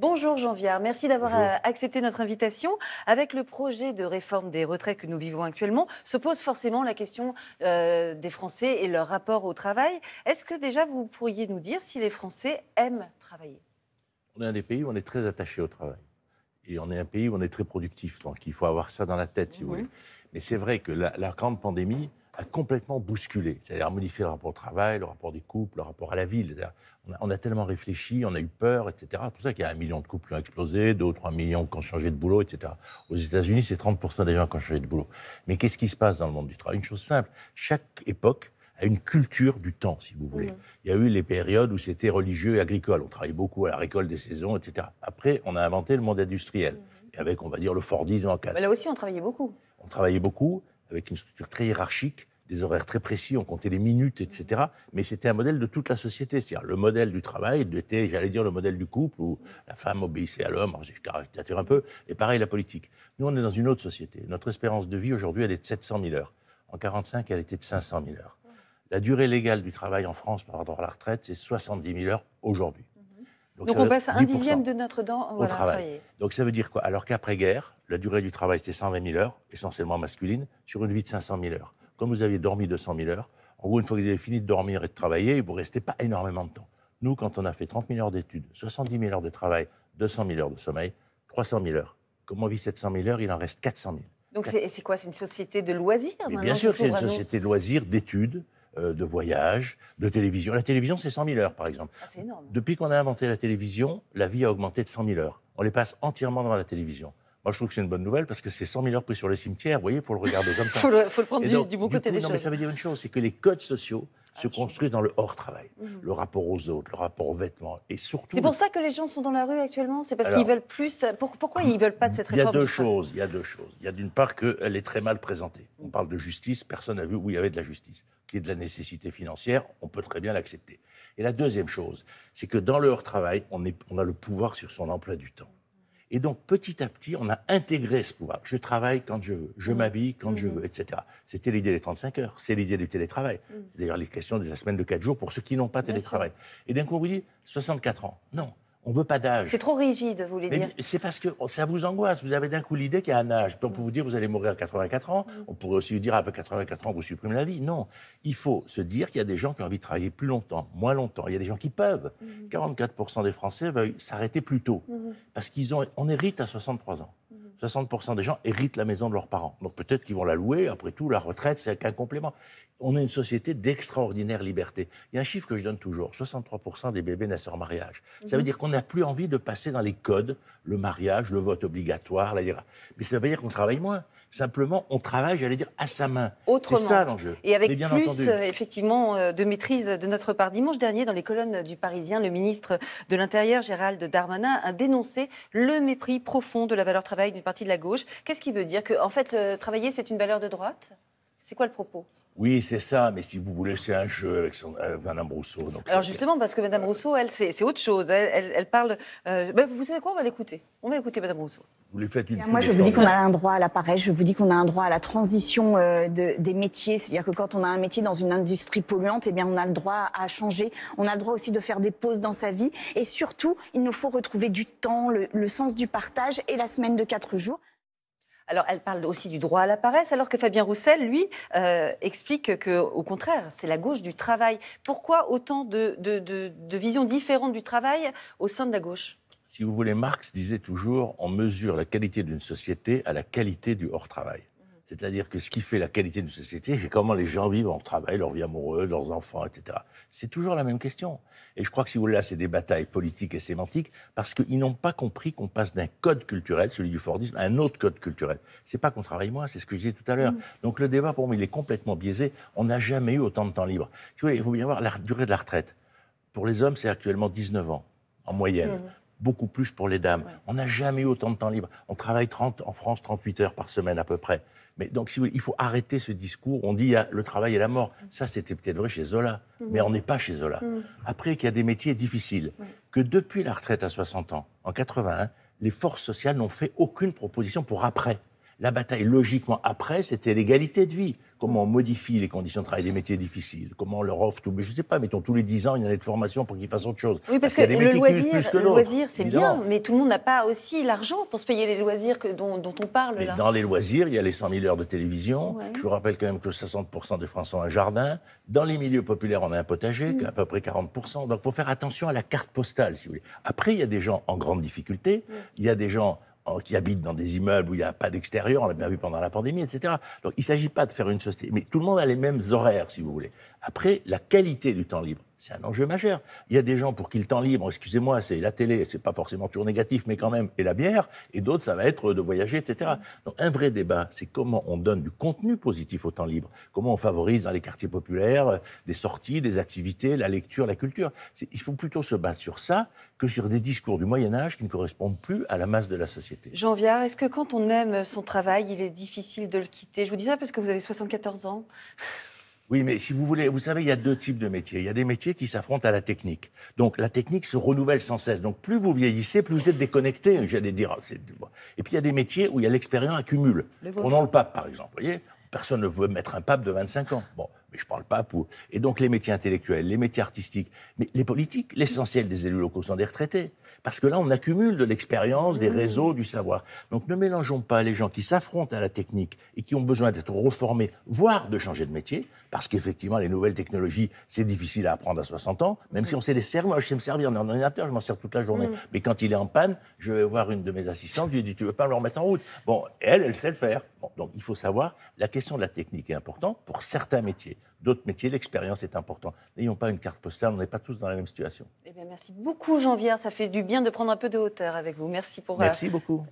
Bonjour Jean Viard, merci d'avoir euh, accepté notre invitation. Avec le projet de réforme des retraites que nous vivons actuellement, se pose forcément la question euh, des Français et leur rapport au travail. Est-ce que déjà vous pourriez nous dire si les Français aiment travailler On est un des pays où on est très attaché au travail. Et on est un pays où on est très productif, donc il faut avoir ça dans la tête, si vous mhm. voulez. Mais c'est vrai que la grande pandémie complètement bousculé. C'est-à-dire modifié le rapport au travail, le rapport des couples, le rapport à la ville. On a, tellement réfléchi, on a eu peur, etc. C'est pour ça qu'il y a un million de couples qui ont explosé, d'autres trois millions qui ont changé de boulot, etc. Aux États-Unis, c'est 30% des gens qui ont changé de boulot. Mais qu'est-ce qui se passe dans le monde du travail Une chose simple, chaque époque a une culture du temps, si vous voulez. Mmh. Il y a eu les périodes où c'était religieux et agricole. On travaillait beaucoup à la récolte des saisons, etc. Après, on a inventé le monde industriel, mmh. et avec, on va dire, le Fordisme en casse. Mais bah là aussi, on travaillait beaucoup. On travaillait beaucoup, avec une structure très hiérarchique, des horaires très précis, on comptait les minutes, etc. Mais c'était un modèle de toute la société. C'est-à-dire le modèle du travail était, j'allais dire, le modèle du couple où la femme obéissait à l'homme. Je caricature un peu. Et pareil, la politique. Nous, on est dans une autre société. Notre espérance de vie aujourd'hui, elle est de 700 000 heures. En 45, elle était de 500 000 heures. La durée légale du travail en France par rapport à la retraite, c'est 70 000 heures aujourd'hui. Mhm. Donc, on passe un dixième de notre dent au travail. Donc ça veut dire quoi Alors qu'après-guerre, la durée du travail c'était 120 000 heures, essentiellement masculine, sur une vie de 500 000 heures comme vous aviez dormi 200 000 heures, en gros, une fois que vous avez fini de dormir et de travailler, vous ne restez pas énormément de temps. Nous, quand on a fait 30 000 heures d'études, 70 000 heures de travail, 200 000 heures de sommeil, 300 000 heures. Comme on vit 700 000 heures, il en reste 400 000. Donc c'est quoi C'est une société de loisirs Mais Bien sûr, c'est une société de loisirs, d'études, euh, de voyages, de télévision. La télévision, c'est 100 000 heures, par exemple. Ah, c'est énorme. Depuis qu'on a inventé la télévision, la vie a augmenté de 100 000 heures. On les passe entièrement dans la télévision. Moi, je trouve que c'est une bonne nouvelle parce que c'est 100 000 heures pris sur les cimetières. Vous voyez, il faut le regarder comme ça. Il faut, le prendre du, bon côté des non, Mais ça veut dire une chose, c'est que les codes sociaux se construisent dans le hors-travail. Mhm. Le rapport aux autres, le rapport aux vêtements et surtout... C'est pour ça que les gens sont dans la rue actuellement C'est parce qu'ils veulent plus... Pourquoi ils ne veulent pas de cette réforme Il y a deux choses. Il y a deux choses. Il y a d'une part qu'elle est très mal présentée. On parle de justice, personne n'a vu où il y avait de la justice. Qui y de la nécessité financière, on peut très bien l'accepter. Et la deuxième chose, c'est que dans le hors-travail, on, on a le pouvoir sur son emploi du temps. Et donc, petit à petit, on a intégré ce pouvoir. Je travaille quand je veux, je mmh. m'habille quand je mmh. veux, etc. C'était l'idée des 35 heures, c'est l'idée du télétravail. Mmh. C'est d'ailleurs les questions de la semaine de 4 jours pour ceux qui n'ont pas télétravail. Et d'un coup, on vous dit 64 ans. Non, on veut pas d'âge. C'est trop rigide, vous voulez dire C'est parce que ça vous angoisse. Vous avez d'un coup l'idée qu'il y a un âge. Donc, pour vous dire, vous allez mourir à 84 ans. Mm. On pourrait aussi vous dire, à 84 ans, vous supprimez la vie. Non. Il faut se dire qu'il y a des gens qui ont envie de travailler plus longtemps, moins longtemps. Il y a des gens qui peuvent. 44% mm. des Français veulent s'arrêter plus tôt. Mm. Parce qu'ils ont, hérite à 63 ans. 60% des gens héritent la maison de leurs parents. Donc peut-être qu'ils vont la louer, après tout, la retraite, c'est qu'un complément. On est une société d'extraordinaire liberté. Il y a un chiffre que je donne toujours, 63% des bébés naissent en mariage. Ça veut mhm. dire qu'on n'a plus envie de passer dans les codes, le mariage, le vote obligatoire, la Mais ça veut dire qu'on travaille moins. Simplement, on travaille, j'allais dire, à sa main. C'est ça l'enjeu. Et avec plus, euh, effectivement, euh, de maîtrise de notre part. Dimanche dernier, dans les colonnes du Parisien, le ministre de l'Intérieur, Gérald Darmanin, a dénoncé le mépris profond de la valeur travail d'une de la gauche. Qu'est-ce qui veut dire que, en fait, euh, travailler, c'est une valeur de droite C'est quoi le propos oui, c'est ça, mais si vous voulez, c'est un jeu avec, Mme Madame Rousseau. Alors justement, parce que Madame Rousseau, elle, c'est autre chose. Elle, elle, parle. Euh, ben, vous savez quoi On va l'écouter. On va écouter Madame Rousseau. Vous lui faites une Moi, je vous dis qu'on a un droit à l'appareil. Je vous dis qu'on a un droit à la transition euh, des métiers. C'est-à-dire que quand on a un métier dans une industrie polluante, eh bien, on a le droit à changer. On a le droit aussi de faire des pauses dans sa vie. Et surtout, il nous faut retrouver du temps, le, le sens du partage et la semaine de quatre jours. Alors, elle parle aussi du droit à la paresse, alors que Fabien Roussel, lui, euh, explique que, au contraire, c'est la gauche du travail. Pourquoi autant de, de visions différentes du travail au sein de la gauche Si vous voulez, Marx disait toujours on mesure la qualité d'une société à la qualité du hors-travail. C'est-à-dire que ce qui fait la qualité d'une société, c'est comment les gens vivent en travail, leur vie amoureuse, leurs enfants, etc. C'est toujours la même question. Et je crois que si vous voulez, c'est des batailles politiques et sémantiques, parce qu'ils n'ont pas compris qu'on passe d'un code culturel, celui du Fordisme, à un autre code culturel. C'est pas qu'on travaille moins, c'est ce que je disais tout à l'heure. Mm. Donc le débat, pour moi, il est complètement biaisé. On n'a jamais eu autant de temps libre. Si vous voulez, il faut bien voir la durée de la retraite. Pour les hommes, c'est actuellement 19 ans, en moyenne. Mm beaucoup plus pour les dames. On n'a jamais eu autant de temps libre. On travaille 30, en France 38 heures par semaine à peu près. Mais donc, si il faut arrêter ce discours. On dit le travail est la mort. Mm. Ça, c'était peut-être vrai chez Zola, mm. mais on n'est pas chez Zola. Mm. Après, qu'il y a des métiers difficiles, que depuis la retraite à 60 ans, en 81, les forces sociales n'ont fait aucune proposition pour après. La bataille, logiquement, après, c'était l'égalité de vie. Comment on modifie les conditions de travail des métiers difficiles Comment on leur offre tout Je ne sais pas, mettons, tous les 10 ans, il y une année de formation pour qu'ils fassent autre chose. Oui, parce, que le loisir, c'est bien, mais tout le monde n'a pas aussi l'argent pour se payer les loisirs que, dont, on parle. Dans les loisirs, il y a les 100 000 heures de télévision. Je vous rappelle quand même que 60% des Français ont un jardin. Dans les milieux populaires, on a un potager, mm. à peu près 40%. Donc, il faut faire attention à la carte postale, si vous voulez. Après, il y a des gens en grande difficulté. Mm. Il y a des gens qui habitent dans des immeubles où il n'y a pas d'extérieur, on l'a bien vu pendant la pandémie, etc. Donc il ne s'agit pas de faire une société, mais tout le monde a les mêmes horaires, si vous voulez. Après, la qualité du temps libre c'est un enjeu majeur. Il y a des gens pour qui le temps libre, excusez-moi, c'est la télé, c'est pas forcément toujours négatif, mais quand même, et la bière, et d'autres, ça va être de voyager, etc. Donc un vrai débat, c'est comment on donne du contenu positif au temps libre, comment on favorise dans les quartiers populaires euh, des sorties, des activités, la lecture, la culture. Il faut plutôt se battre sur ça que sur des discours du Moyen Âge qui ne correspondent plus à la masse de la société. Jean Viard, est-ce que quand on aime son travail, il est difficile de le quitter Je vous dis ça parce que vous avez 74 ans. Oui, mais si vous voulez, vous savez, il y a deux types de métiers. Il y a des métiers qui s'affrontent à la technique. Donc la technique se renouvelle sans cesse. Donc plus vous vieillissez, plus vous êtes déconnecté, j'allais dire. Et puis il y a des métiers où il y a l'expérience accumule. Prenons le pape, par exemple. voyez, personne ne veut mettre un pape de 25 ans. Bon, mais je parle pas pour. Et donc les métiers intellectuels, les métiers artistiques, mais les politiques, l'essentiel des élus locaux sont des retraités. Parce que là, on accumule de l'expérience, des réseaux, du savoir. Donc ne mélangeons pas les gens qui s'affrontent à la technique et qui ont besoin d'être reformés, voire de changer de métier, parce qu'effectivement, les nouvelles technologies, c'est difficile à apprendre à 60 ans, même si on sait les servir. Moi, je sais me servir d'un ordinateur, je m'en sers toute la journée. Mm. Mais quand il est en panne, je vais voir une de mes assistantes, je lui dis, tu veux pas me le remettre en route Bon, elle, elle sait le faire donc il faut savoir, la question de la technique est importante pour certains métiers. D'autres métiers, l'expérience est importante. N'ayons pas une carte postale, on n'est pas tous dans la même situation. Eh bien, merci beaucoup, Jean-Pierre. Ça fait du bien de prendre un peu de hauteur avec vous. Merci pour. Euh, merci beaucoup.